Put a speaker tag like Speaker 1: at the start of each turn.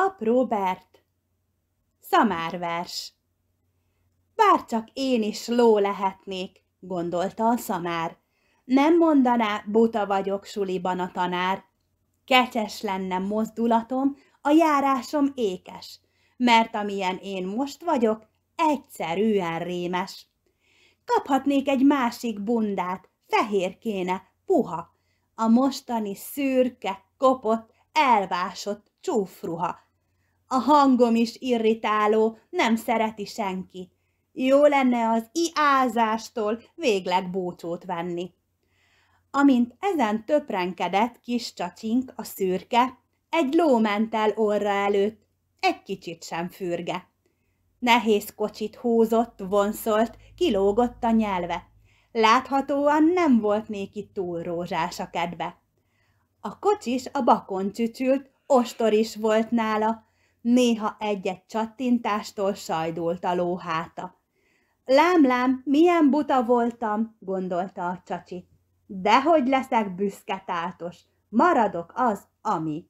Speaker 1: Pap Robert Szamárvers Bár csak én is ló lehetnék, gondolta a szamár. Nem mondaná, buta vagyok suliban a tanár. Kecses lenne mozdulatom, a járásom ékes, mert amilyen én most vagyok, egyszerűen rémes. Kaphatnék egy másik bundát, fehér kéne, puha. A mostani szürke, kopott, elvásott csúfruha. A hangom is irritáló, nem szereti senki. Jó lenne az iázástól végleg búcsút venni. Amint ezen töprenkedett kis csacsink a szürke, egy ló ment el orra előtt, egy kicsit sem fürge. Nehéz kocsit húzott, vonszolt, kilógott a nyelve. Láthatóan nem volt néki túl rózsás a kedve. A kocsis a bakon csücsült, ostor is volt nála, néha egyet csattintástól sajdult a lóháta. Lámlám, lám milyen buta voltam, gondolta a csacsi. Dehogy leszek büszke tátos, maradok az, ami.